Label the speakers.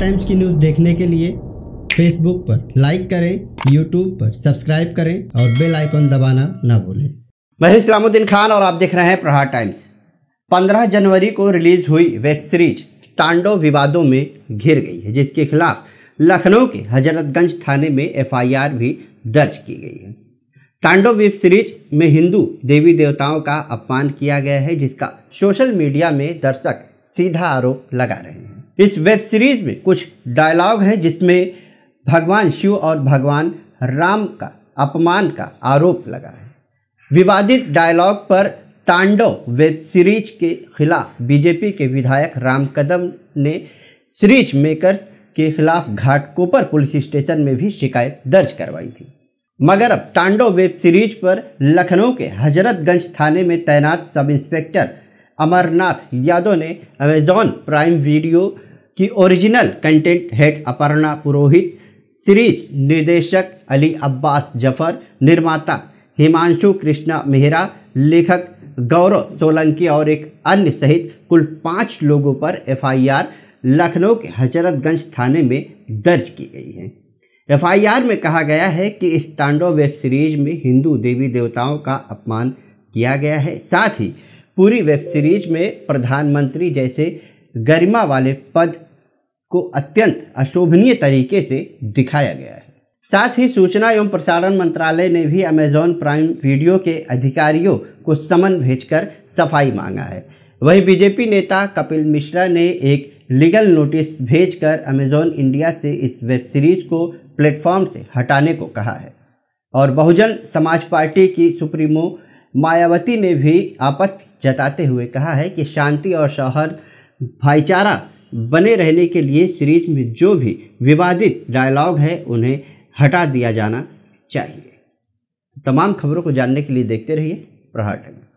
Speaker 1: times की news देखने के लिए फेसबुक पर लाइक करें यूट्यूब पर सब्सक्राइब करें और बेल आइकन दबाना ना भूलें मैं इस्लामुद्दीन खान और आप देख रहे हैं प्रहार टाइम्स 15 जनवरी को रिलीज़ हुई वेब सीरीज तांडो विवादों में घिर गई है जिसके खिलाफ लखनऊ के हजरतगंज थाने में एफआईआर भी दर्ज की गई है तांडव वेब सीरीज में हिंदू देवी देवताओं का अपमान किया गया है जिसका सोशल मीडिया में दर्शक सीधा आरोप लगा रहे हैं इस वेब सीरीज में कुछ डायलॉग हैं जिसमें भगवान शिव और भगवान राम का अपमान का आरोप लगा है विवादित डायलॉग पर तांडव वेब सीरीज के खिलाफ बीजेपी के विधायक राम कदम ने सीरीज मेकर्स के खिलाफ घाटकोपर पुलिस स्टेशन में भी शिकायत दर्ज करवाई थी मगर अब तांडव वेब सीरीज पर लखनऊ के हजरतगंज थाने में तैनात सब इंस्पेक्टर अमरनाथ यादव ने अमेजॉन प्राइम वीडियो की original content head Aparna Purohit series निर्देशक अली अब्बास जफर निर्माता हिमांशु कृष्णा मेहरा लेखक गौरव सोलंकी और एक अन्य सहित कुल पाँच लोगों पर एफआईआर लखनऊ के हजरतगंज थाने में दर्ज की गई है एफआईआर में कहा गया है कि इस तांडव वेब सीरीज में हिंदू देवी देवताओं का अपमान किया गया है साथ ही पूरी वेब सीरीज में प्रधानमंत्री जैसे गरिमा वाले पद को अत्यंत अशोभनीय तरीके से दिखाया गया है साथ ही सूचना एवं प्रसारण मंत्रालय ने भी अमेजॉन प्राइम वीडियो के अधिकारियों को समन भेजकर सफाई मांगा है वहीं बीजेपी नेता कपिल मिश्रा ने एक लीगल नोटिस भेजकर अमेजॉन इंडिया से इस वेब सीरीज को प्लेटफॉर्म से हटाने को कहा है और बहुजन समाज पार्टी की सुप्रीमो मायावती ने भी आपत्ति जताते हुए कहा है कि शांति और सौहार्द भाईचारा बने रहने के लिए सीरीज में जो भी विवादित डायलॉग है उन्हें हटा दिया जाना चाहिए तमाम खबरों को जानने के लिए देखते रहिए प्रहार टाइम